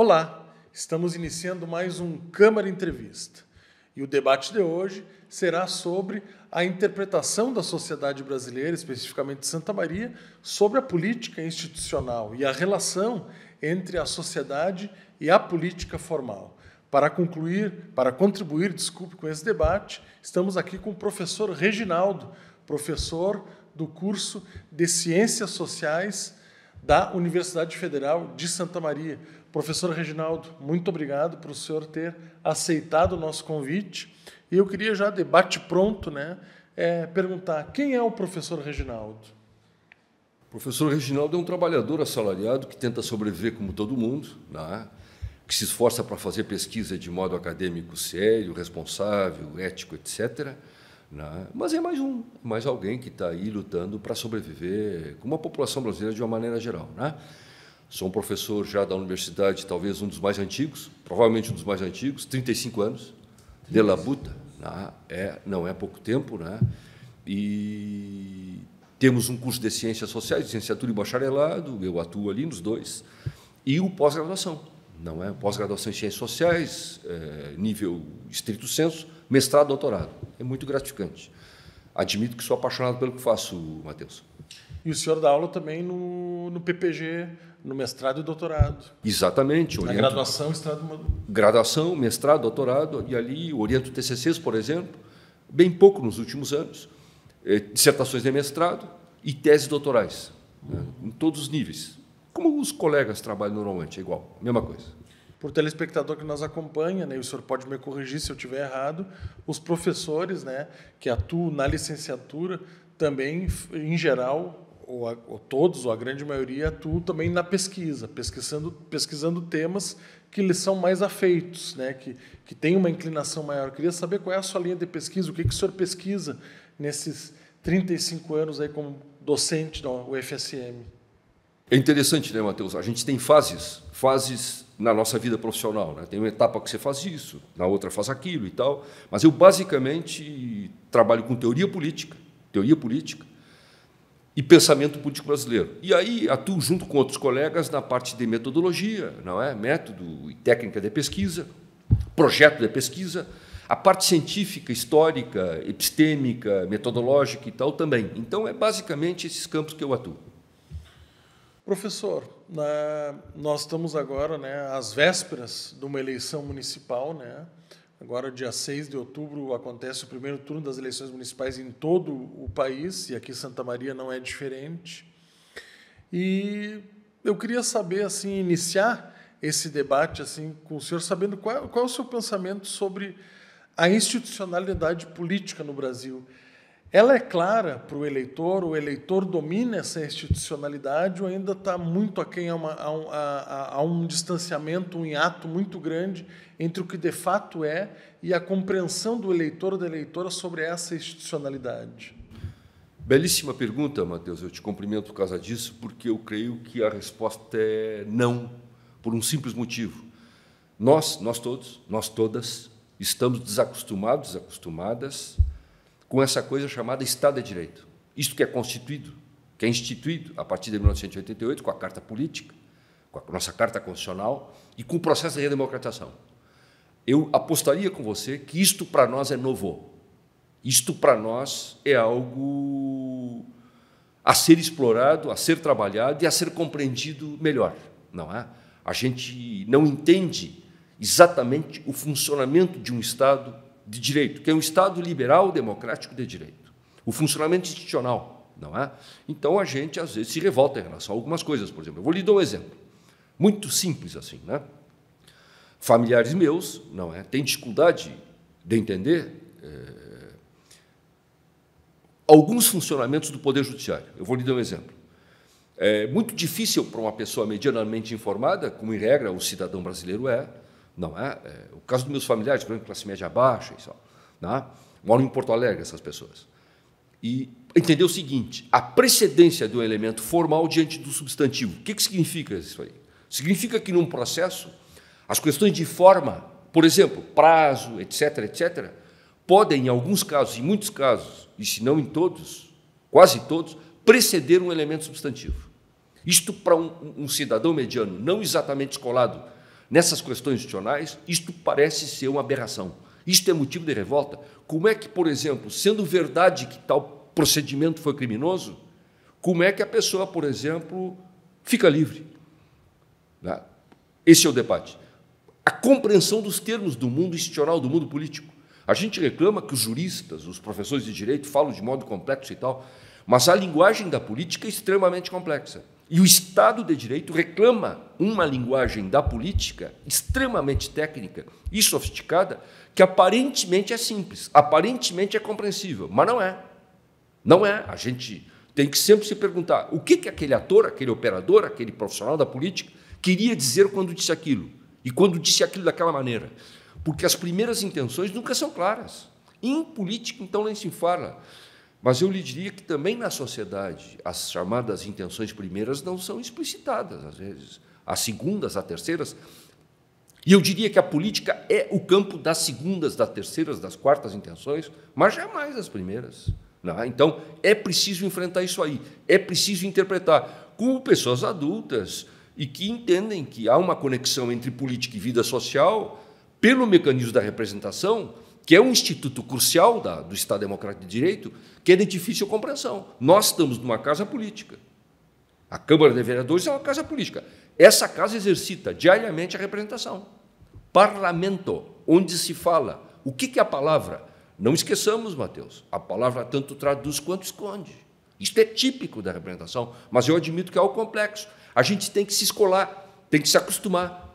Olá, estamos iniciando mais um Câmara Entrevista e o debate de hoje será sobre a interpretação da sociedade brasileira, especificamente de Santa Maria, sobre a política institucional e a relação entre a sociedade e a política formal. Para concluir, para contribuir, desculpe, com esse debate, estamos aqui com o professor Reginaldo, professor do curso de Ciências Sociais da Universidade Federal de Santa Maria. Professor Reginaldo, muito obrigado por o senhor ter aceitado o nosso convite. E eu queria já, debate pronto, né, é, perguntar quem é o professor Reginaldo? O professor Reginaldo é um trabalhador assalariado que tenta sobreviver como todo mundo, né? que se esforça para fazer pesquisa de modo acadêmico sério, responsável, ético, etc. Né? Mas é mais um, mais alguém que está aí lutando para sobreviver, como a população brasileira de uma maneira geral. Né? Sou um professor já da universidade, talvez um dos mais antigos, provavelmente um dos mais antigos, 35 anos, de labuta, né? é, não é pouco tempo, né? e temos um curso de ciências sociais, licenciatura e bacharelado, eu atuo ali nos dois, e o pós-graduação, não é? Pós-graduação em ciências sociais, é, nível estrito senso, mestrado, doutorado. É muito gratificante. Admito que sou apaixonado pelo que faço, Matheus. E o senhor dá aula também no, no PPG no mestrado e doutorado. Exatamente. Oriento, Na graduação, estrado... graduação, mestrado, doutorado, e ali oriento TCCs, por exemplo, bem pouco nos últimos anos, eh, dissertações de mestrado e teses doutorais, uhum. né, em todos os níveis. Como os colegas trabalham normalmente, é igual, mesma coisa. Por telespectador que nos acompanha, né, e o senhor pode me corrigir se eu estiver errado, os professores né, que atuam na licenciatura também, em geral, ou, a, ou todos, ou a grande maioria, atuam também na pesquisa, pesquisando, pesquisando temas que lhes são mais afeitos, né? que, que têm uma inclinação maior. Eu queria saber qual é a sua linha de pesquisa, o que, que o senhor pesquisa nesses 35 anos aí como docente da UFSM. É interessante, né, Matheus? A gente tem fases, fases na nossa vida profissional. Né? Tem uma etapa que você faz isso, na outra faz aquilo e tal. Mas eu, basicamente, trabalho com teoria política, teoria política, e pensamento político brasileiro. E aí atuo junto com outros colegas na parte de metodologia, não é? Método e técnica de pesquisa, projeto de pesquisa, a parte científica, histórica, epistêmica, metodológica e tal também. Então é basicamente esses campos que eu atuo. Professor, né, nós estamos agora, né, às vésperas de uma eleição municipal, né? Agora, dia 6 de outubro, acontece o primeiro turno das eleições municipais em todo o país, e aqui Santa Maria não é diferente. E eu queria saber, assim, iniciar esse debate assim com o senhor, sabendo qual, qual é o seu pensamento sobre a institucionalidade política no Brasil. Ela é clara para o eleitor, o eleitor domina essa institucionalidade ou ainda está muito aquém a, uma, a, um, a, a um distanciamento, um hiato muito grande entre o que de fato é e a compreensão do eleitor ou da eleitora sobre essa institucionalidade? Belíssima pergunta, Matheus. Eu te cumprimento por causa disso, porque eu creio que a resposta é não, por um simples motivo. Nós, nós todos, nós todas, estamos desacostumados, desacostumadas com essa coisa chamada Estado de Direito. Isto que é constituído, que é instituído a partir de 1988 com a Carta Política, com a nossa Carta Constitucional e com o processo de redemocratização. Eu apostaria com você que isto para nós é novo. Isto para nós é algo a ser explorado, a ser trabalhado e a ser compreendido melhor, não é? A gente não entende exatamente o funcionamento de um Estado de direito, que é um Estado liberal democrático de direito. O funcionamento institucional, não é? Então a gente às vezes se revolta em relação a algumas coisas, por exemplo. Eu vou lhe dar um exemplo, muito simples assim, né? Familiares meus, não é? Têm dificuldade de entender é, alguns funcionamentos do Poder Judiciário. Eu vou lhe dar um exemplo. É muito difícil para uma pessoa medianamente informada, como em regra o cidadão brasileiro é, não é? é o caso dos meus familiares, por exemplo, classe média baixa e só. É? Moram em Porto Alegre essas pessoas. E entender o seguinte: a precedência de um elemento formal diante do substantivo. O que, que significa isso aí? Significa que num processo, as questões de forma, por exemplo, prazo, etc., etc., podem, em alguns casos, em muitos casos, e se não em todos, quase todos, preceder um elemento substantivo. Isto para um, um cidadão mediano, não exatamente escolado nessas questões institucionais, isto parece ser uma aberração. Isto é motivo de revolta. Como é que, por exemplo, sendo verdade que tal procedimento foi criminoso, como é que a pessoa, por exemplo, fica livre? Né? Esse é o debate. A compreensão dos termos do mundo institucional, do mundo político. A gente reclama que os juristas, os professores de direito falam de modo complexo e tal, mas a linguagem da política é extremamente complexa. E o Estado de Direito reclama uma linguagem da política extremamente técnica e sofisticada, que aparentemente é simples, aparentemente é compreensível, mas não é. Não é. A gente tem que sempre se perguntar o que, que aquele ator, aquele operador, aquele profissional da política queria dizer quando disse aquilo e quando disse aquilo daquela maneira. Porque as primeiras intenções nunca são claras. Em política, então, nem se fala. Mas eu lhe diria que também na sociedade as chamadas intenções primeiras não são explicitadas, às vezes, as segundas, as terceiras. E eu diria que a política é o campo das segundas, das terceiras, das quartas intenções, mas jamais as primeiras. Não, é? então, é preciso enfrentar isso aí, é preciso interpretar como pessoas adultas e que entendem que há uma conexão entre política e vida social pelo mecanismo da representação que é um instituto crucial da, do Estado Democrático de Direito, que é de difícil compreensão. Nós estamos numa casa política. A Câmara de Vereadores é uma casa política. Essa casa exercita diariamente a representação. Parlamento, onde se fala. O que, que é a palavra? Não esqueçamos, Mateus, a palavra tanto traduz quanto esconde. Isto é típico da representação, mas eu admito que é algo complexo. A gente tem que se escolar, tem que se acostumar,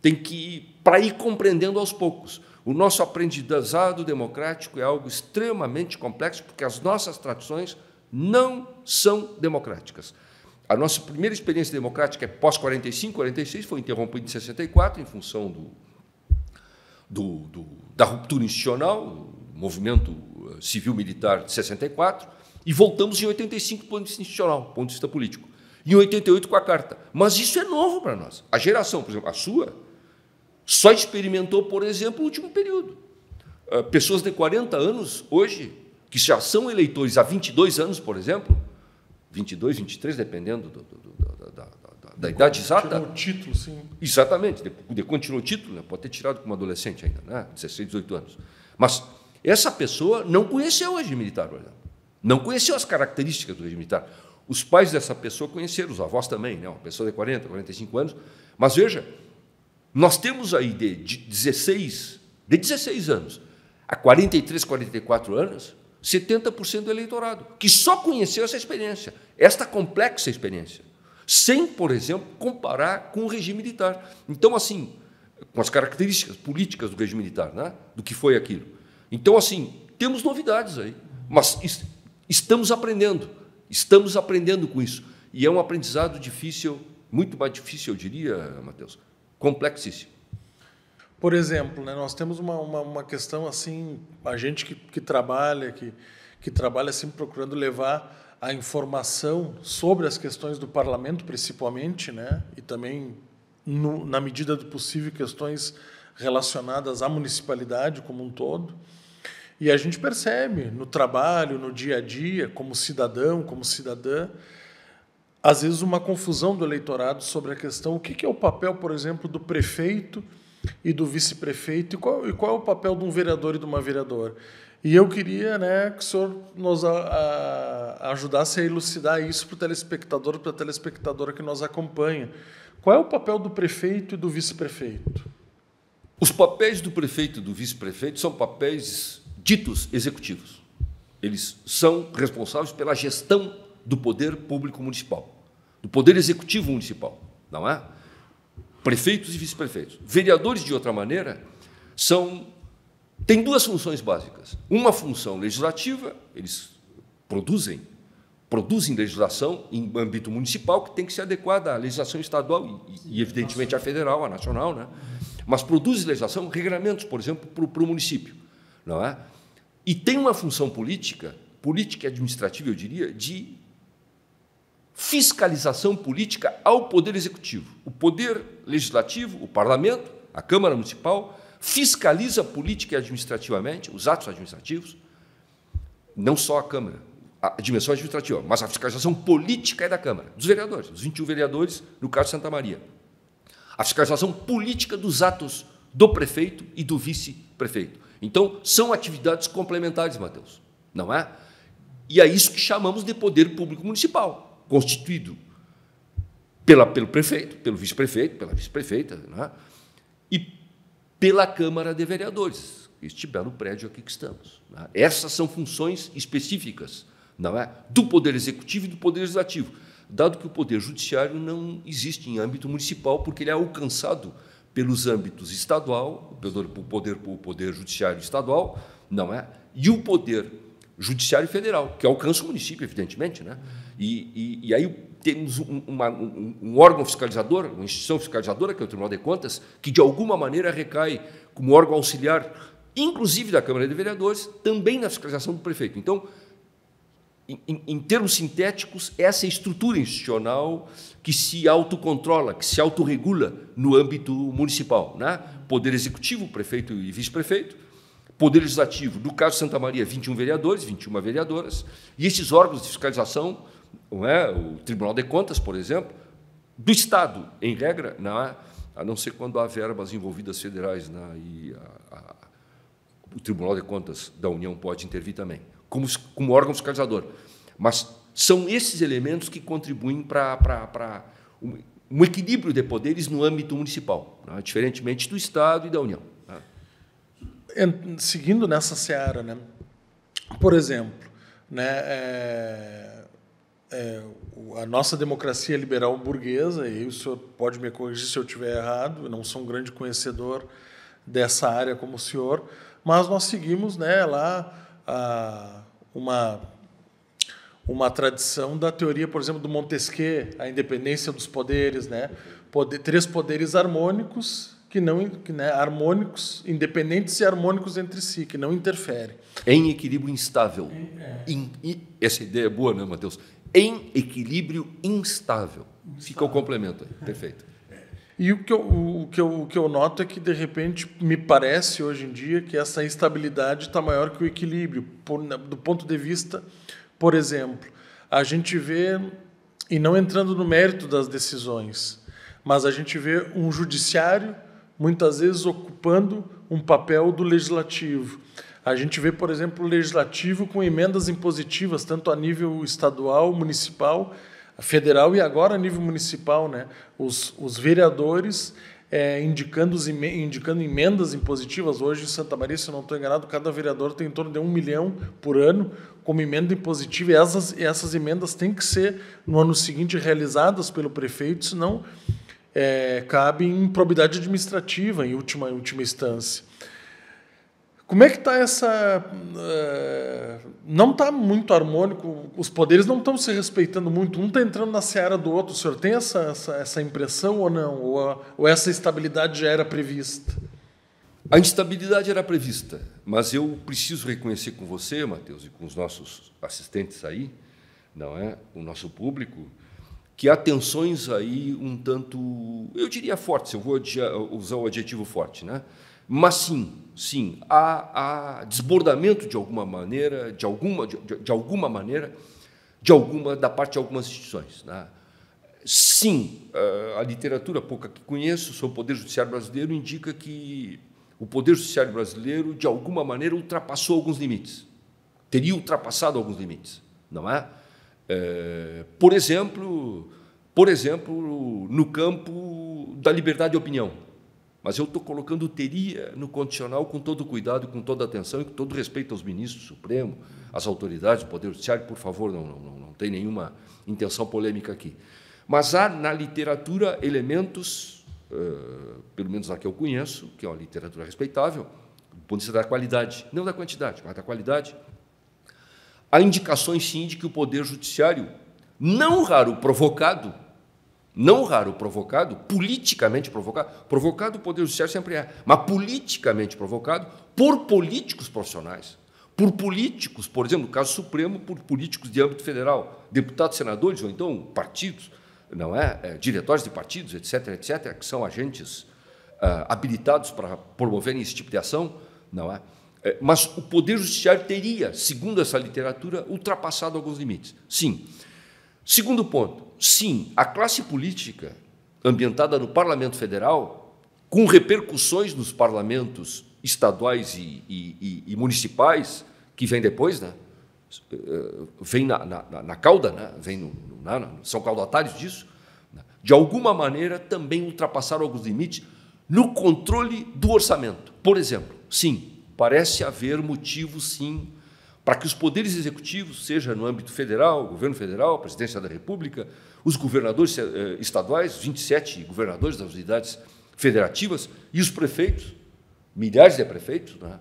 tem que ir para ir compreendendo aos poucos. O nosso aprendizado democrático é algo extremamente complexo, porque as nossas tradições não são democráticas. A nossa primeira experiência democrática é pós-45, 46, foi interrompida em 64, em função do, do, do da ruptura institucional, o movimento eh, civil-militar de 64, e voltamos em 85, do ponto de vista institucional, do ponto de vista político. Em 88, com a Carta. Mas isso é novo para nós. A geração, por exemplo, a sua, só experimentou, por exemplo, o último período. Ah, pessoas de 40 anos hoje, que já são eleitores há 22 anos, por exemplo, 22, 23, dependendo do, do, do, da, da, da idade exata. o título, sim. Exatamente, de, de continuou o título, né? pode ter tirado como adolescente ainda, né? 16, 18 anos. Mas essa pessoa não conheceu o regime militar, por exemplo. Não conheceu as características do regime militar. Os pais dessa pessoa conheceram, os avós também, né? uma pessoa de 40, 45 anos. Mas veja, nós temos aí de, 16, de 16 anos a 43, 44 anos, 70% do eleitorado, que só conheceu essa experiência, esta complexa experiência, sem, por exemplo, comparar com o regime militar. Então, assim, com as características políticas do regime militar, né? do que foi aquilo. Então, assim, temos novidades aí, mas est estamos aprendendo, estamos aprendendo com isso. E é um aprendizado difícil, muito mais difícil, eu diria, Matheus, complexíssimo. Por exemplo, né, nós temos uma, uma, uma, questão assim, a gente que, que trabalha, que, que trabalha sempre assim procurando levar a informação sobre as questões do parlamento, principalmente, né, e também, no, na medida do possível, questões relacionadas à municipalidade como um todo. E a gente percebe no trabalho, no dia a dia, como cidadão, como cidadã, às vezes, uma confusão do eleitorado sobre a questão o que é o papel, por exemplo, do prefeito e do vice-prefeito e qual, e qual é o papel de um vereador e de uma vereadora. E eu queria né, que o senhor nos a, a, ajudasse a elucidar isso para o telespectador, para a telespectadora que nos acompanha. Qual é o papel do prefeito e do vice-prefeito? Os papéis do prefeito e do vice-prefeito são papéis ditos executivos. Eles são responsáveis pela gestão do poder público municipal do Poder Executivo Municipal, não é? Prefeitos e vice-prefeitos. Vereadores, de outra maneira, são têm duas funções básicas. Uma função legislativa, eles produzem, produzem legislação em âmbito municipal que tem que ser adequada à legislação estadual e, e evidentemente, à federal, à nacional, né? mas produzem legislação, regramentos, por exemplo, para o município. Não é? E tem uma função política, política e administrativa, eu diria, de fiscalização política ao Poder Executivo. O Poder Legislativo, o Parlamento, a Câmara Municipal, fiscaliza política e administrativamente, os atos administrativos, não só a Câmara, a dimensão administrativa, mas a fiscalização política é da Câmara, dos vereadores, dos 21 vereadores, no caso de Santa Maria. A fiscalização política dos atos do prefeito e do vice-prefeito. Então, são atividades complementares, Matheus, não é? E é isso que chamamos de poder público municipal constituído pela, pelo prefeito, pelo vice-prefeito, pela vice-prefeita, é? e pela Câmara de Vereadores, este belo prédio aqui que estamos. É? Essas são funções específicas não é? do Poder Executivo e do Poder Legislativo, dado que o Poder Judiciário não existe em âmbito municipal, porque ele é alcançado pelos âmbitos estadual, pelo poder, o poder judiciário estadual, não é? E o poder Judiciário Federal, que alcança o município, evidentemente. Né? E, e, e aí temos um, uma, um, um, órgão fiscalizador, uma instituição fiscalizadora, que é o Tribunal de Contas, que de alguma maneira recai como órgão auxiliar, inclusive da Câmara de Vereadores, também na fiscalização do prefeito. Então, em, em, termos sintéticos, essa estrutura institucional que se autocontrola, que se autorregula no âmbito municipal. Né? Poder Executivo, prefeito e vice-prefeito, Poder Legislativo, No caso Santa Maria, 21 vereadores, 21 vereadoras, e esses órgãos de fiscalização, é? o Tribunal de Contas, por exemplo, do Estado, em regra, na, é? a não ser quando há verbas envolvidas federais é? e a, a, o Tribunal de Contas da União pode intervir também, como, como órgão fiscalizador. Mas são esses elementos que contribuem para, para, para um, um equilíbrio de poderes no âmbito municipal, é? diferentemente do Estado e da União seguindo nessa seara, né? Por exemplo, né? É, é, a nossa democracia liberal burguesa, e o senhor pode me corrigir se eu estiver errado, eu não sou um grande conhecedor dessa área como o senhor, mas nós seguimos né, lá a, uma, uma tradição da teoria, por exemplo, do Montesquieu, a independência dos poderes, né? Poder, três poderes harmônicos que não que, né, harmônicos independentes e harmônicos entre si, que não interferem. Em equilíbrio instável. É. In, in, essa ideia é boa, né, Matheus? Em equilíbrio instável. instável. Fica o complemento aí. É. Perfeito. E o que, eu, o, que eu, o que eu noto é que, de repente, me parece hoje em dia que essa instabilidade está maior que o equilíbrio. Por, do ponto de vista, por exemplo, a gente vê, e não entrando no mérito das decisões, mas a gente vê um judiciário muitas vezes ocupando um papel do legislativo. A gente vê, por exemplo, o legislativo com emendas impositivas, tanto a nível estadual, municipal, federal e agora a nível municipal. Né? Os, os vereadores é, indicando, os, indicando emendas impositivas. Hoje, em Santa Maria, se não estou enganado, cada vereador tem em torno de um milhão por ano como emenda impositiva. E essas, essas emendas têm que ser, no ano seguinte, realizadas pelo prefeito, senão é, cabe em probidade administrativa, em última, em última instância. Como é que está essa. É, não está muito harmônico, os poderes não estão se respeitando muito, um está entrando na seara do outro. O senhor tem essa, essa, essa impressão ou não? Ou, a, ou essa estabilidade já era prevista? A instabilidade era prevista, mas eu preciso reconhecer com você, Matheus, e com os nossos assistentes aí, não é? O nosso público, que há tensões aí um tanto, eu diria fortes, eu vou usar o adjetivo forte, né? Mas sim, sim, há, há desbordamento de alguma maneira, de alguma, de, de, alguma maneira, de alguma da parte de algumas instituições, né? Sim, eh, a literatura pouca que conheço sobre o poder judiciário brasileiro indica que o poder judiciário brasileiro de alguma maneira ultrapassou alguns limites, teria ultrapassado alguns limites, não é? É, por exemplo, por exemplo, no campo da liberdade de opinião. Mas eu estou colocando teria no condicional com todo cuidado, com toda atenção e com todo respeito aos ministros Supremo, às autoridades do Poder Judiciário, por favor, não, não, não tem nenhuma intenção polêmica aqui. Mas há na literatura elementos, é, pelo menos a que eu conheço, que é uma literatura respeitável, do ponto de vista da qualidade, não da quantidade, mas da qualidade, há indicações sim de que o Poder Judiciário, não raro provocado, não raro provocado, politicamente provocado, provocado o Poder Judiciário sempre é, mas politicamente provocado por políticos profissionais, por políticos, por exemplo, no caso Supremo, por políticos de âmbito federal, deputados, senadores ou então partidos, não é, é diretórios de partidos, etc., etc., que são agentes ah, habilitados para promoverem esse tipo de ação, não é? É, mas o poder judiciário teria, segundo essa literatura, ultrapassado alguns limites. Sim. Segundo ponto, sim, a classe política ambientada no Parlamento Federal, com repercussões nos parlamentos estaduais e, e, e municipais, que vem depois, né? Eh, vem na, na, na cauda, né? vem no, na, são caudatários disso, né? de alguma maneira também ultrapassaram alguns limites no controle do orçamento. Por exemplo, sim, parece haver motivo, sim, para que os poderes executivos, seja no âmbito federal, governo federal, presidência da República, os governadores eh, estaduais, 27 governadores das unidades federativas e os prefeitos, milhares de prefeitos, né,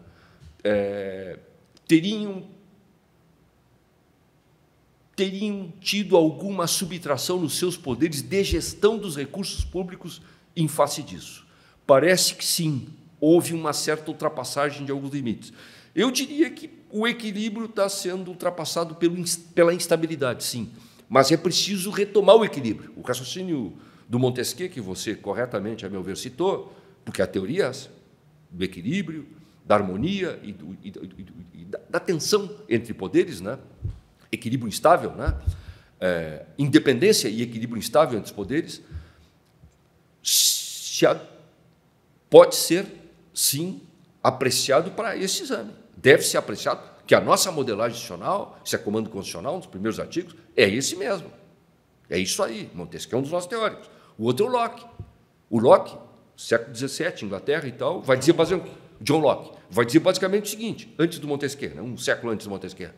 é, teriam teriam tido alguma subtração nos seus poderes de gestão dos recursos públicos em face disso. Parece que sim, houve uma certa ultrapassagem de alguns limites. Eu diria que o equilíbrio está sendo ultrapassado pelo, pela instabilidade, sim, mas é preciso retomar o equilíbrio. O raciocínio do Montesquieu, que você corretamente, a meu ver, citou, porque a teoria do equilíbrio, da harmonia e, do, e, e da, tensão entre poderes, né? equilíbrio instável, né? É, independência e equilíbrio instável entre os poderes, a, pode ser sim, apreciado para esse exame. Deve ser apreciado, que a nossa modelagem institucional, se é comando constitucional, um dos primeiros artigos, é esse mesmo. É isso aí. Montesquieu é um dos nossos teóricos. O outro é o Locke. O Locke, século XVII, Inglaterra e tal, vai dizer basicamente, John Locke, vai dizer basicamente o seguinte, antes do Montesquieu, né? um século antes do Montesquieu.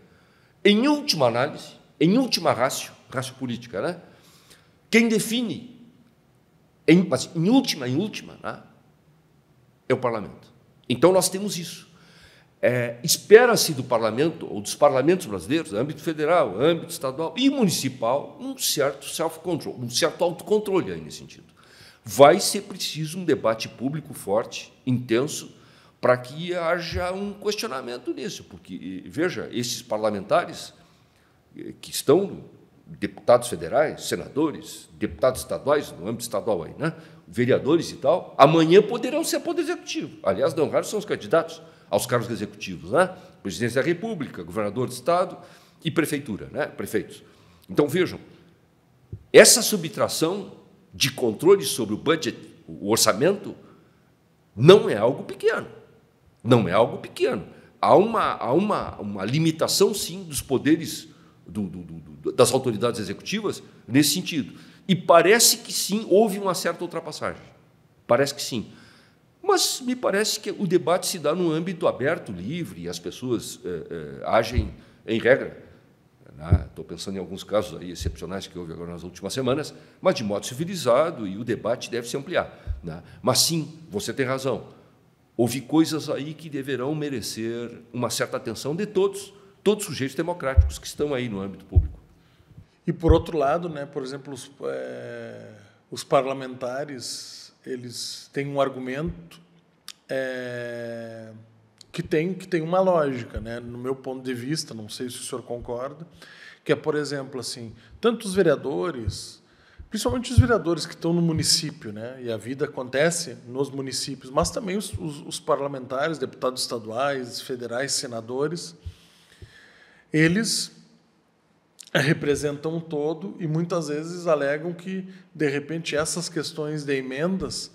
Em última análise, em última rácio, rácio política, né? quem define, em, mas em última, em última, né? é o parlamento. Então nós temos isso. É, Espera-se do parlamento, ou dos parlamentos brasileiros, âmbito federal, âmbito estadual e municipal, um certo self-control, um certo autocontrole aí nesse sentido. Vai ser preciso um debate público forte, intenso, para que haja um questionamento nisso, porque, veja, esses parlamentares eh, que estão deputados federais, senadores, deputados estaduais, no âmbito estadual aí, né? vereadores e tal, amanhã poderão ser poder executivo. Aliás, não raros são os candidatos aos cargos executivos, né? presidência da República, governador de Estado e prefeitura, né? prefeitos. Então, vejam, essa subtração de controle sobre o budget, o orçamento, não é algo pequeno. Não é algo pequeno. Há uma, há uma, uma limitação, sim, dos poderes do, do, do, das autoridades executivas nesse sentido. E parece que sim, houve uma certa ultrapassagem. Parece que sim. Mas me parece que o debate se dá no âmbito aberto, livre, e as pessoas é, é, agem em regra. Estou né? pensando em alguns casos aí excepcionais que houve agora nas últimas semanas, mas de modo civilizado e o debate deve se ampliar. Né? Mas sim, você tem razão. Houve coisas aí que deverão merecer uma certa atenção de todos, todos sujeitos democráticos que estão aí no âmbito público. E por outro lado, né, por exemplo, os, é, os parlamentares eles têm um argumento é, que tem que tem uma lógica, né? No meu ponto de vista, não sei se o senhor concorda, que é, por exemplo, assim, os vereadores, principalmente os vereadores que estão no município, né? E a vida acontece nos municípios, mas também os, os, os parlamentares, deputados estaduais, federais, senadores eles eh, representam um todo e muitas vezes alegam que, de repente, essas questões de emendas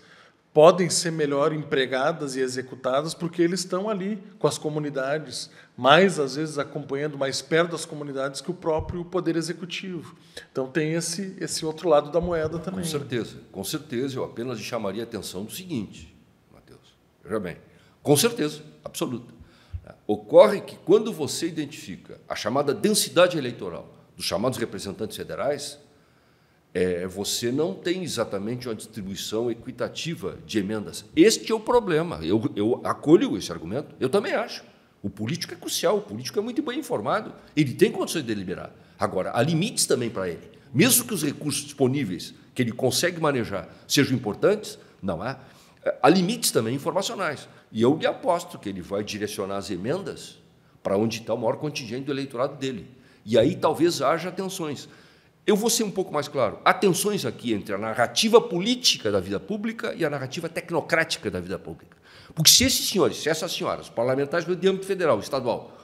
podem ser melhor empregadas e executadas porque eles estão ali com as comunidades, mais às vezes acompanhando mais perto das comunidades que o próprio poder executivo. Então tem esse esse outro lado da moeda também. Com certeza, com certeza eu apenas chamaria a atenção do seguinte, Matheus. Veja bem, com certeza, absoluta. Ocorre que quando você identifica a chamada densidade eleitoral dos chamados representantes federais, é, você não tem exatamente uma distribuição equitativa de emendas. Este é o problema. Eu, eu acolho esse argumento. Eu também acho. O político é crucial, o político é muito bem informado, ele tem condições de deliberar. Agora, há limites também para ele. Mesmo que os recursos disponíveis que ele consegue manejar sejam importantes, não há há limites também informacionais. E eu lhe aposto que ele vai direcionar as emendas para onde está o maior contingente do eleitorado dele. E aí talvez haja tensões. Eu vou ser um pouco mais claro. Há tensões aqui entre a narrativa política da vida pública e a narrativa tecnocrática da vida pública. Porque se esses senhores, se essas senhoras, parlamentares do âmbito federal, estadual,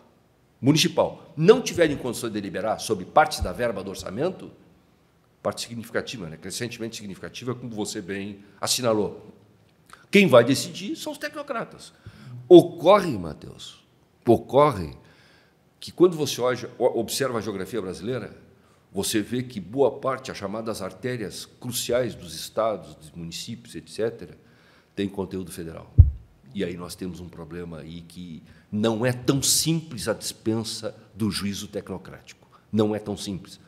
municipal, não tiverem condições de deliberar sobre partes da verba do orçamento, parte significativa, né? crescentemente significativa, como você bem assinalou, quem vai decidir são os tecnocratas. Ocorre, Matheus, ocorre que quando você observa a geografia brasileira, você vê que boa parte, as chamadas artérias cruciais dos estados, dos municípios, etc., tem conteúdo federal. E aí nós temos um problema aí que não é tão simples a dispensa do juízo tecnocrático. Não é tão simples.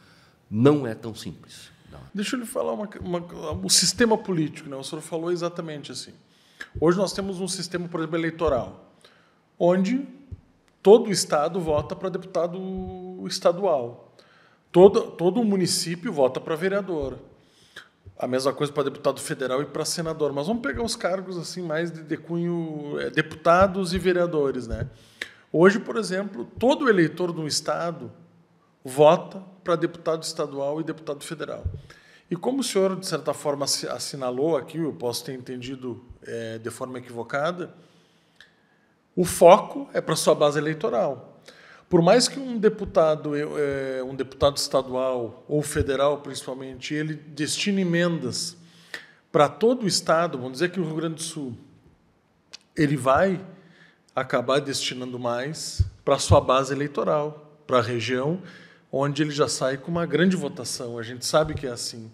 Não é tão simples. Não. Deixa eu lhe falar uma, uma, um sistema político. Né? O senhor falou exatamente assim. Hoje nós temos um sistema, por exemplo, eleitoral, onde todo o estado vota para deputado estadual, todo, todo município vota para vereador. A mesma coisa para deputado federal e para senador. Mas vamos pegar os cargos assim mais de, de cunho é, deputados e vereadores, né? Hoje, por exemplo, todo eleitor de um estado vota para deputado estadual e deputado federal. E como o senhor, de certa forma, assinalou aqui, eu posso ter entendido é, de forma equivocada, o foco é para sua base eleitoral. Por mais que um deputado, é, um deputado estadual ou federal, principalmente, ele destine emendas para todo o estado, vamos dizer que o Rio Grande do Sul, ele vai acabar destinando mais para sua base eleitoral, para a região onde ele já sai com uma grande votação. A gente sabe que é assim.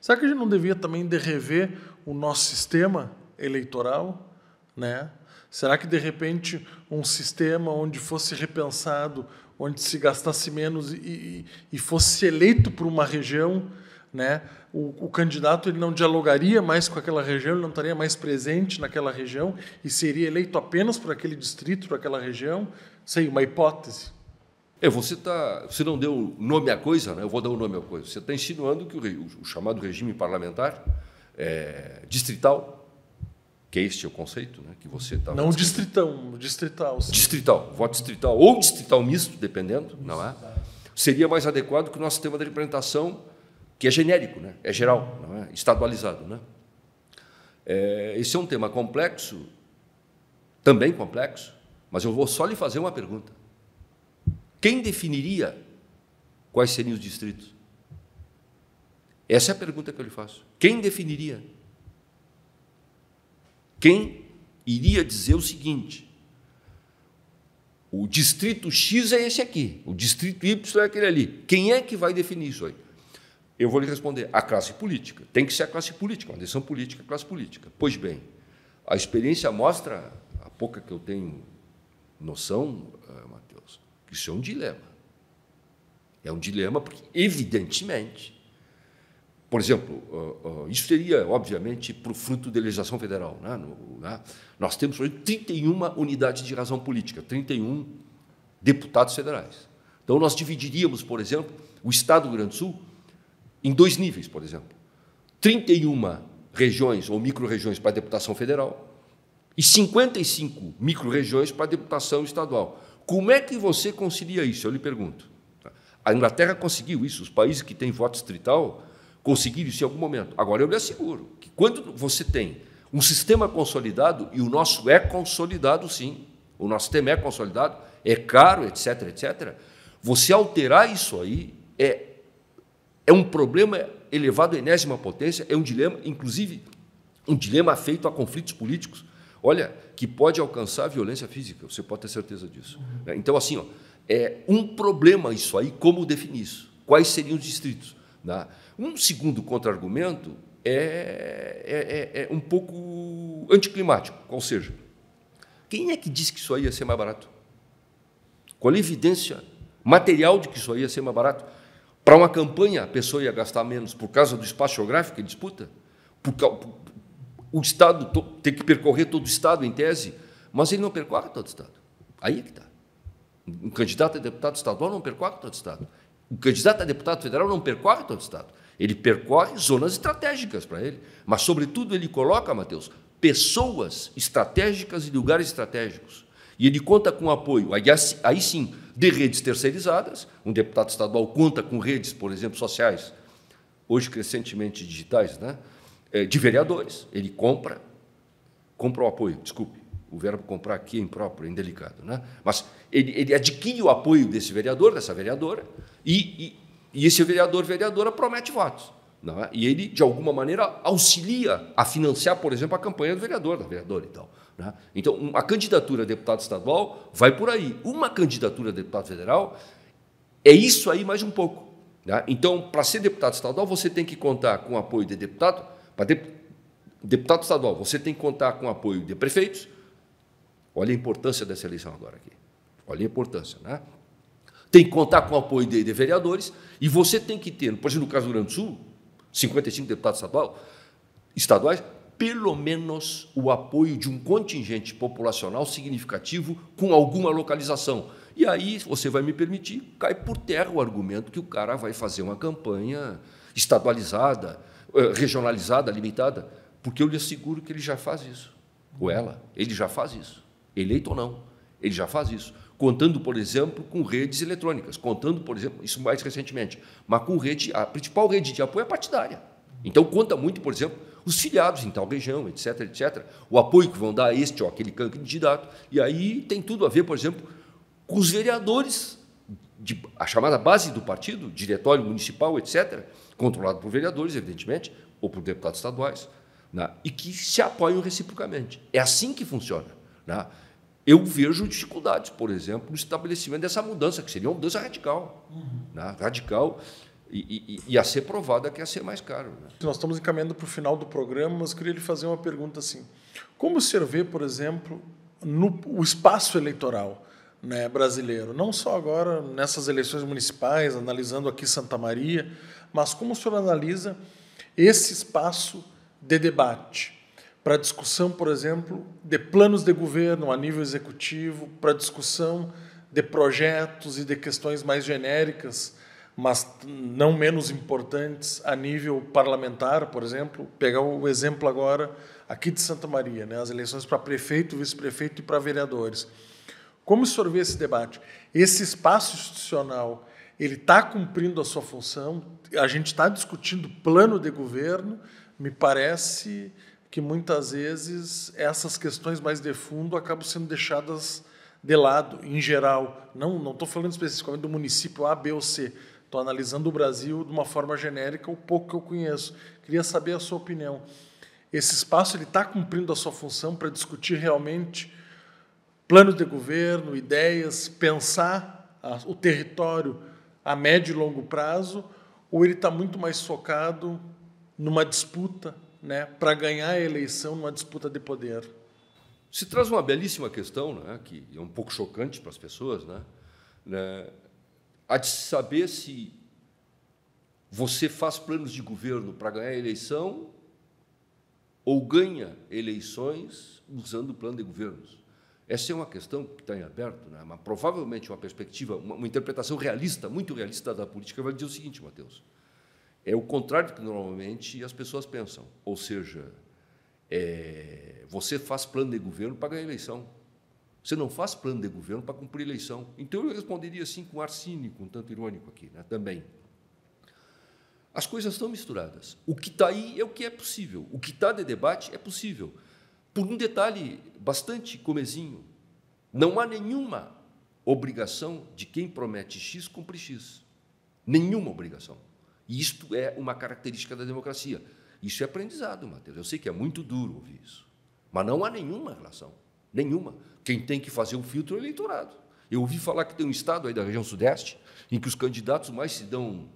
Será que a gente não devia também de rever o nosso sistema eleitoral? Né? Será que, de repente, um sistema onde fosse repensado, onde se gastasse menos e, e, fosse eleito por uma região, né? O, o, candidato ele não dialogaria mais com aquela região, ele não estaria mais presente naquela região e seria eleito apenas por aquele distrito, por aquela região? Sei, uma hipótese. Eu vou citar, você não deu nome à coisa, né? eu vou dar o um nome à coisa. Você está insinuando que o, o chamado regime parlamentar é, distrital, que é este é o conceito né? que você está... Não distritão, distrital. Sim. Distrital, voto distrital ou distrital misto, dependendo, não é? Seria mais adequado que o nosso sistema de representação, que é genérico, né? é geral, não é? estadualizado. Né? É, esse é um tema complexo, também complexo, mas eu vou só lhe fazer uma pergunta. Quem definiria quais seriam os distritos? Essa é a pergunta que eu lhe faço. Quem definiria? Quem iria dizer o seguinte: o distrito X é esse aqui, o distrito Y é aquele ali. Quem é que vai definir isso aí? Eu vou lhe responder: a classe política. Tem que ser a classe política, uma decisão política, a classe política. Pois bem, a experiência mostra, a pouca que eu tenho noção, isso é um dilema. É um dilema porque, evidentemente, por exemplo, ah, ah, isso seria, obviamente, para o fruto da legislação federal. Né? No, né? Nós temos, por exemplo, 31 unidades de razão política, 31 deputados federais. Então, nós dividiríamos, por exemplo, o Estado do Rio Grande do Sul em dois níveis, por exemplo. 31 regiões ou micro-regiões para a deputação federal e 55 micro-regiões para a deputação estadual. Como é que você concilia isso? Eu lhe pergunto. A Inglaterra conseguiu isso, os países que têm voto distrital conseguiram isso em algum momento. Agora, eu lhe asseguro que quando você tem um sistema consolidado, e o nosso é consolidado, sim, o nosso tema é consolidado, é caro, etc., etc., você alterar isso aí é, é um problema elevado à enésima potência, é um dilema, inclusive um dilema feito a conflitos políticos. Olha, que pode alcançar a violência física, você pode ter certeza disso. Uhum. Então, assim, ó, é um problema isso aí, como definir isso? Quais seriam os distritos? Né? Um segundo contra-argumento é, é, é, é um pouco anticlimático, ou seja, quem é que disse que isso aí ia ser mais barato? Qual a evidência material de que isso aí ia ser mais barato? Para uma campanha, a pessoa ia gastar menos por causa do espaço geográfico que disputa? Por, por, o Estado tem que percorrer todo o Estado, em tese, mas ele não percorre todo o Estado. Aí é que está. Um candidato a deputado estadual não percorre todo o Estado. Um candidato a deputado federal não percorre todo o Estado. Ele percorre zonas estratégicas para ele. Mas, sobretudo, ele coloca, Matheus, pessoas estratégicas e lugares estratégicos. E ele conta com apoio, aí, aí sim, de redes terceirizadas. Um deputado estadual conta com redes, por exemplo, sociais, hoje crescentemente digitais, né? É, de vereadores. Ele compra, compra o apoio, desculpe, o verbo comprar aqui é impróprio, é indelicado, né? mas ele, ele adquire o apoio desse vereador, dessa vereadora, e, e, e esse vereador, vereadora, promete votos. né E ele, de alguma maneira, auxilia a financiar, por exemplo, a campanha do vereador, da vereadora e tal. Né? Então, a candidatura a deputado estadual vai por aí. Uma candidatura a deputado federal é isso aí mais um pouco. né Então, para ser deputado estadual, você tem que contar com o apoio de deputado para deputado estadual, você tem que contar com o apoio de prefeitos. Olha a importância dessa eleição agora aqui. Olha a importância, né? Tem que contar com o apoio de, de vereadores e você tem que ter, por exemplo, no caso do Rio Grande do Sul, 55 deputados estadual, estaduais, pelo menos o apoio de um contingente populacional significativo com alguma localização. E aí, você vai me permitir, cai por terra o argumento que o cara vai fazer uma campanha estadualizada, eh, regionalizada, limitada, porque eu lhe asseguro que ele já faz isso, ou ela, ele já faz isso, eleito ou não, ele já faz isso, contando, por exemplo, com redes eletrônicas, contando, por exemplo, isso mais recentemente, mas com rede, a principal rede de apoio é partidária. Então, conta muito, por exemplo, os filiados em tal região, etc, etc, o apoio que vão dar a este ou aquele candidato, e aí tem tudo a ver, por exemplo, com os vereadores de, a chamada base do partido, diretório municipal, etc., controlado por vereadores, evidentemente, ou por deputados estaduais, né? e que se apoiam reciprocamente. É assim que funciona. Né? Eu vejo dificuldades, por exemplo, no estabelecimento dessa mudança, que seria uma mudança radical. Uhum. Né? Radical. E, e, e, a ser provada que ia ser mais caro. Né? Nós estamos encaminhando para o final do programa, mas queria lhe fazer uma pergunta assim. Como o senhor vê, por exemplo, no, o espaço eleitoral? né, brasileiro, não só agora nessas eleições municipais, analisando aqui Santa Maria, mas como o senhor analisa esse espaço de debate para discussão, por exemplo, de planos de governo a nível executivo, para discussão de projetos e de questões mais genéricas, mas não menos importantes a nível parlamentar, por exemplo, pegar o exemplo agora aqui de Santa Maria, né, as eleições para prefeito, vice-prefeito e para vereadores. Como sorver esse debate? Esse espaço institucional, ele está cumprindo a sua função? A gente está discutindo plano de governo? Me parece que muitas vezes essas questões mais de fundo acabam sendo deixadas de lado, em geral. Não não estou falando especificamente do município A, B ou C. Estou analisando o Brasil de uma forma genérica, o pouco que eu conheço. Queria saber a sua opinião. Esse espaço ele está cumprindo a sua função para discutir realmente planos de governo, ideias, pensar o território a médio e longo prazo, ou ele está muito mais focado numa disputa, né, para ganhar a eleição, numa disputa de poder? Se traz uma belíssima questão, né, que é um pouco chocante para as pessoas, né, né, a de saber se você faz planos de governo para ganhar a eleição ou ganha eleições usando o plano de governos. Essa é uma questão que está em aberto, né? Mas, provavelmente uma perspectiva, uma, uma, interpretação realista, muito realista da política, vai dizer o seguinte, Matheus, é o contrário do que normalmente as pessoas pensam, ou seja, é, você faz plano de governo para ganhar eleição, você não faz plano de governo para cumprir eleição. Então eu responderia assim com um ar cínico, um tanto irônico aqui, né? também. As coisas estão misturadas. O que está aí é o que é possível. O que está de debate é possível por um detalhe bastante comezinho. Não há nenhuma obrigação de quem promete X cumprir X. Nenhuma obrigação. E isto é uma característica da democracia. Isso é aprendizado, Matheus. Eu sei que é muito duro ouvir isso. Mas não há nenhuma relação. Nenhuma. Quem tem que fazer o um filtro é o eleitorado. Eu ouvi falar que tem um estado aí da região sudeste em que os candidatos mais se dão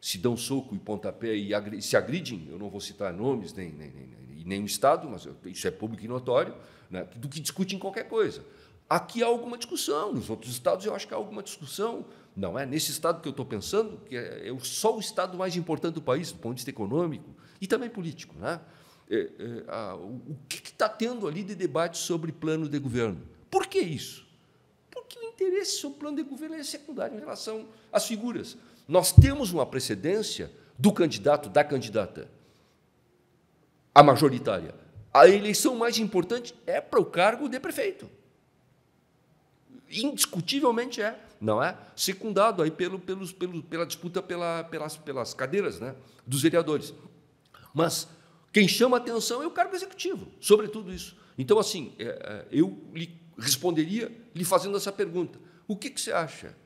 se dão soco e pontapé e agri se agridem, eu não vou citar nomes, nem, nem, nem, nenhum nem Estado, mas isso é público e notório, né, do que discute em qualquer coisa. Aqui há alguma discussão, nos outros estados eu acho que há alguma discussão. Não é nesse estado que eu estou pensando, que é, é só o estado mais importante do país, do ponto de vista econômico e também político. Né? É, é, a, o que está tendo ali de debate sobre plano de governo? Por que isso? Porque o interesse sobre plano de governo é secundário em relação às figuras. Nós temos uma precedência do candidato, da candidata a majoritária. A eleição mais importante é para o cargo de prefeito. Indiscutivelmente é, não é? Secundado aí pelo, pelos, pelo, pela disputa pela, pelas, pelas cadeiras né, dos vereadores. Mas quem chama atenção é o cargo executivo, sobretudo isso. Então, assim, é, é, eu lhe responderia lhe fazendo essa pergunta: o que, que você acha?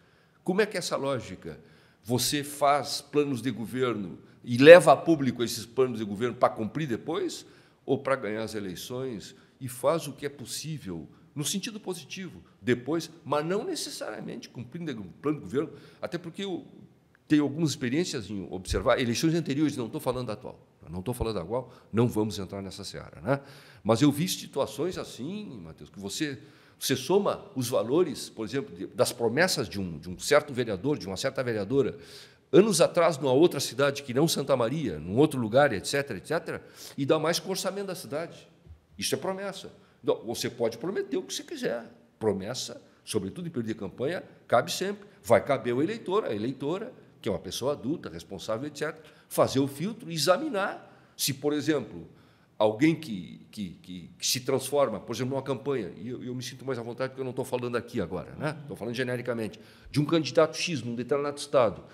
Como é que é essa lógica? Você faz planos de governo e leva a público esses planos de governo para cumprir depois, ou para ganhar as eleições e faz o que é possível, no sentido positivo, depois, mas não necessariamente cumprindo o plano de governo, até porque eu tenho algumas experiências em observar eleições anteriores, não estou falando da atual. Não estou falando da atual, não vamos entrar nessa seara. Né? Mas eu vi situações assim, Matheus, que você você soma os valores, por exemplo, das promessas de um, de um certo vereador, de uma certa vereadora, anos atrás, numa outra cidade, que não Santa Maria, num outro lugar, etc., etc., e dá mais com o orçamento da cidade. Isso é promessa. Então, você pode prometer o que você quiser. Promessa, sobretudo em período de campanha, cabe sempre. Vai caber o eleitor, a eleitora, que é uma pessoa adulta, responsável, etc., fazer o filtro, examinar se, por exemplo, alguém que, que, que, que, se transforma, por exemplo, numa campanha, e eu, eu, me sinto mais à vontade porque eu não estou falando aqui agora, né? estou falando genericamente, de um candidato X num determinado Estado,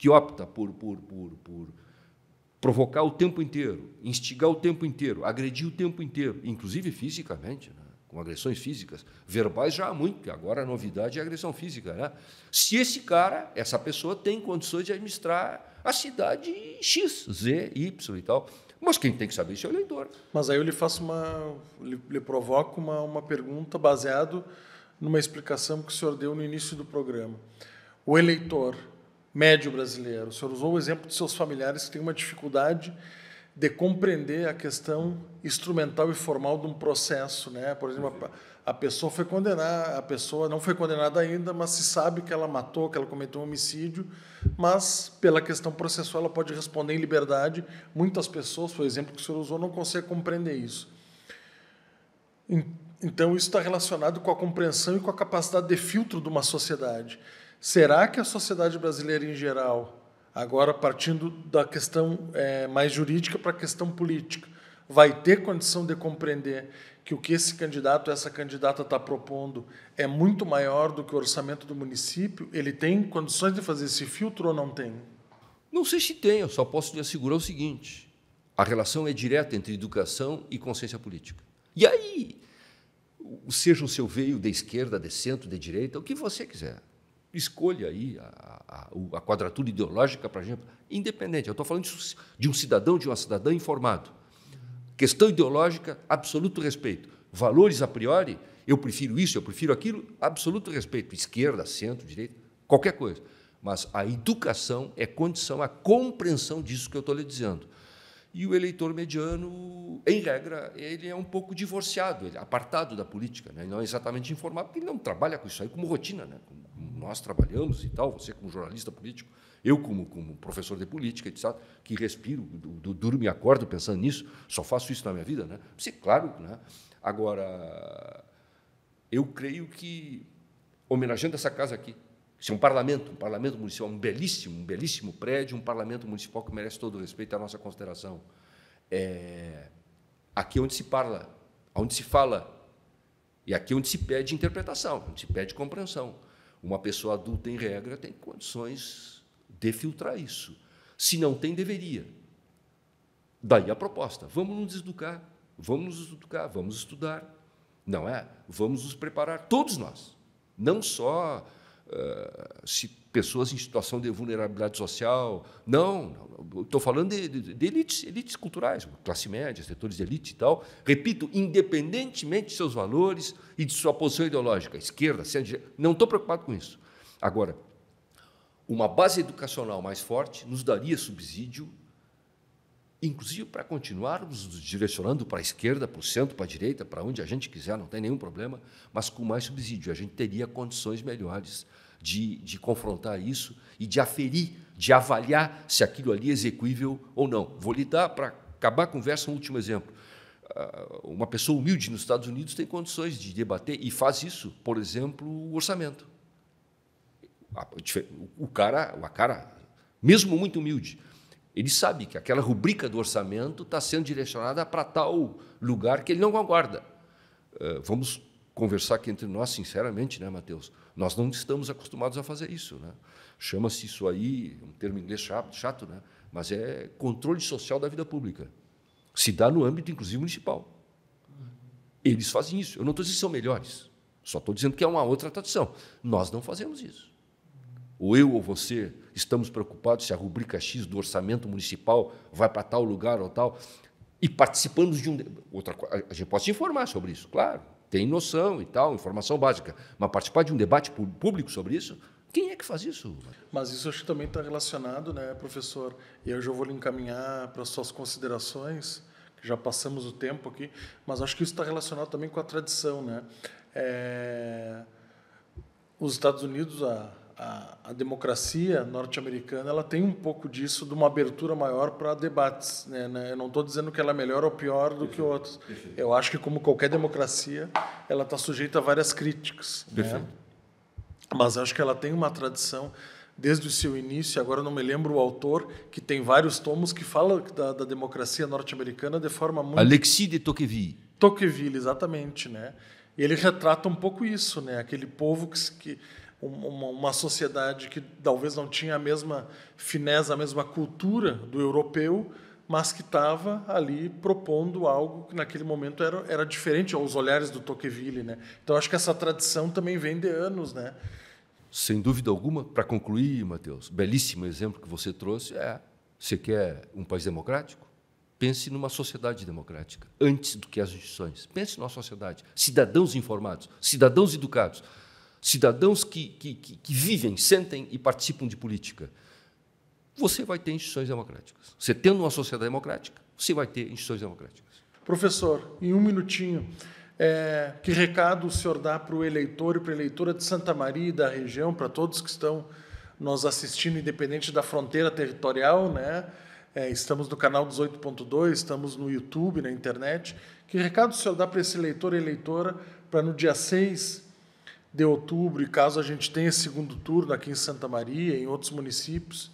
que opta por, por, por, por provocar o tempo inteiro, instigar o tempo inteiro, agredir o tempo inteiro, inclusive fisicamente, né? com agressões físicas, verbais já há muito, porque agora a novidade é a agressão física. Né? Se esse cara, essa pessoa, tem condições de administrar a cidade X, Z, Y e tal. Mas quem tem que saber isso é o eleitor. Mas aí eu lhe faço uma. lhe, lhe provoco uma, uma pergunta baseado numa explicação que o senhor deu no início do programa. O eleitor, médio brasileiro. O senhor usou o exemplo de seus familiares que têm uma dificuldade de compreender a questão instrumental e formal de um processo, né? Por exemplo, a, a pessoa foi condenada, a pessoa não foi condenada ainda, mas se sabe que ela matou, que ela cometeu um homicídio, mas pela questão processual ela pode responder em liberdade. Muitas pessoas, por exemplo, que o senhor usou, não conseguem compreender isso. Então isso está relacionado com a compreensão e com a capacidade de filtro de uma sociedade. Será que a sociedade brasileira em geral, agora partindo da questão é, mais jurídica para a questão política, vai ter condição de compreender que o que esse candidato, essa candidata está propondo é muito maior do que o orçamento do município? Ele tem condições de fazer esse filtro ou não tem? Não sei se tem, eu só posso lhe assegurar o seguinte: a relação é direta entre educação e consciência política. E aí, seja o seu veio de esquerda, de centro, de direita, o que você quiser. Escolha aí a, a, a quadratura ideológica para a gente. Independente, eu estou falando de um cidadão, de uma cidadã informado. Questão ideológica, absoluto respeito. Valores a priori, eu prefiro isso, eu prefiro aquilo, absoluto respeito. Esquerda, centro, direita, qualquer coisa. Mas a educação é condição, a compreensão disso que eu estou lhe dizendo. E o eleitor mediano, em regra, ele é um pouco divorciado, ele é apartado da política, né? não é exatamente informado, porque ele não trabalha com isso aí como rotina, né? como nós trabalhamos e tal, você como jornalista político, eu como, como professor de política, etc., que respiro, do, durmo e acordo pensando nisso, só faço isso na minha vida, né? Sim, claro, né? Agora, eu creio que, homenageando essa casa aqui, isso é um parlamento, um parlamento municipal, um belíssimo, um belíssimo prédio, um parlamento municipal que merece todo o respeito e a nossa consideração. É, aqui é onde se parla, onde se fala, e aqui é onde se pede interpretação, onde se pede compreensão. Uma pessoa adulta, em regra, tem condições de filtrar isso. Se não tem, deveria. Daí a proposta: vamos nos educar, vamos nos educar, vamos estudar, não é? Vamos nos preparar, todos nós. Não só uh, se pessoas em situação de vulnerabilidade social. Não, estou falando de, de, de, elites, elites culturais, classe média, setores de elite e tal. Repito, independentemente de seus valores e de sua posição ideológica, esquerda, centro, não estou preocupado com isso. Agora, uma base educacional mais forte nos daria subsídio, inclusive para continuarmos direcionando para a esquerda, para o centro, para a direita, para onde a gente quiser, não tem nenhum problema, mas com mais subsídio a gente teria condições melhores de, de confrontar isso e de aferir, de avaliar se aquilo ali é execuível ou não. Vou lhe dar, para acabar a conversa, um último exemplo. Ah, uma pessoa humilde nos Estados Unidos tem condições de debater e faz isso, por exemplo, o orçamento. O cara, o cara, mesmo muito humilde, ele sabe que aquela rubrica do orçamento está sendo direcionada para tal lugar que ele não concorda. Ah, vamos conversar aqui entre nós, sinceramente, né, Matheus? Nós não estamos acostumados a fazer isso. Né? Chama-se isso aí, um termo em inglês chato, chato né? mas é controle social da vida pública. Se dá no âmbito, inclusive, municipal. Eles fazem isso. Eu não estou dizendo que são melhores. Só estou dizendo que é uma outra tradição. Nós não fazemos isso. Ou eu ou você estamos preocupados se a rubrica X do orçamento municipal vai para tal lugar ou tal. E participando de um. Outra, a gente pode se informar sobre isso, claro tem noção e tal, informação básica. Mas participar de um debate público sobre isso, quem é que faz isso? Mas isso acho que também está relacionado, né, professor? E eu já vou lhe encaminhar para as suas considerações, que já passamos o tempo aqui, mas acho que isso está relacionado também com a tradição, né? É... Os Estados Unidos, a a, a democracia norte-americana ela tem um pouco disso de uma abertura maior para debates né, né? eu não estou dizendo que ela é melhor ou pior do que outros eu acho que como qualquer democracia ela está sujeita a várias críticas né? mas acho que ela tem uma tradição desde o seu início agora não me lembro o autor que tem vários tomos que fala da, da democracia norte-americana de forma muito Alexis de Tocqueville Tocqueville exatamente né ele retrata um pouco isso né aquele povo que, que uma, uma sociedade que talvez não tinha a mesma fineza, a mesma cultura do europeu, mas que estava ali propondo algo que naquele momento era, era diferente aos olhares do Tocqueville, né? Então acho que essa tradição também vem de anos, né? Sem dúvida alguma, para concluir, Matheus, belíssimo exemplo que você trouxe é: você quer um país democrático? Pense numa sociedade democrática, antes do que as instituições. Pense numa sociedade, cidadãos informados, cidadãos educados, cidadãos que, que, que, vivem, sentem e participam de política, você vai ter instituições democráticas. Você tendo uma sociedade democrática, você vai ter instituições democráticas. Professor, em um minutinho, é, que recado o senhor dá para o eleitor e para a eleitora de Santa Maria e da região, para todos que estão nos assistindo, independente da fronteira territorial, né? É, estamos no canal 18.2, estamos no YouTube, na internet. Que recado o senhor dá para esse eleitor e eleitora para no dia 6 de outubro, e caso a gente tenha segundo turno aqui em Santa Maria, em outros municípios,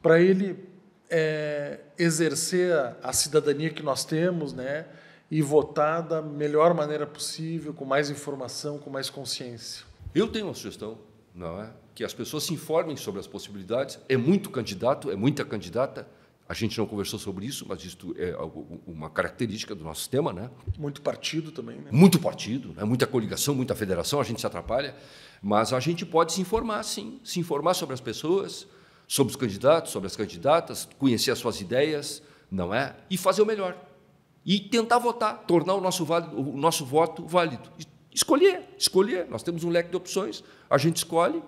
para ele é, exercer a, a, cidadania que nós temos, né, e votar da melhor maneira possível, com mais informação, com mais consciência. Eu tenho uma sugestão, não é? Que as pessoas se informem sobre as possibilidades. É muito candidato, é muita candidata. A gente não conversou sobre isso, mas isso é uma característica do nosso sistema, né? Muito partido também, né? Muito partido, né? muita coligação, muita federação, a gente se atrapalha, mas a gente pode se informar, sim, se informar sobre as pessoas, sobre os candidatos, sobre as candidatas, conhecer as suas ideias, não é? E fazer o melhor. E tentar votar, tornar o nosso, válido, o nosso voto válido. Escolher, escolher. Nós temos um leque de opções, a gente escolhe,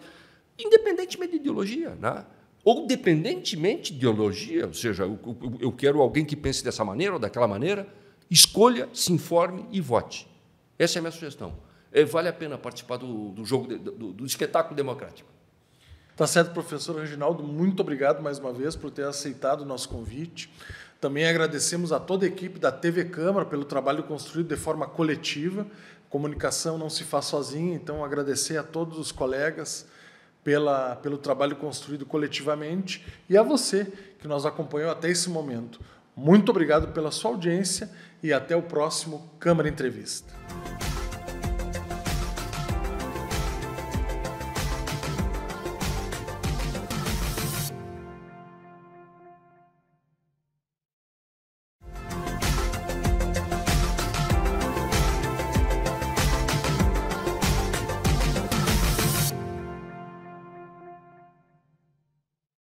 independentemente de ideologia, né? ou dependentemente de ideologia, ou seja, eu, quero alguém que pense dessa maneira ou daquela maneira, escolha, se informe e vote. Essa é a minha sugestão. É, vale a pena participar do, do jogo, de, do, do espetáculo democrático. Tá certo, professor Reginaldo, muito obrigado mais uma vez por ter aceitado o nosso convite. Também agradecemos a toda a equipe da TV Câmara pelo trabalho construído de forma coletiva. Comunicação não se faz sozinha, então agradecer a todos os colegas pela, pelo trabalho construído coletivamente e a você que nos acompanhou até esse momento. Muito obrigado pela sua audiência e até o próximo Câmara Entrevista.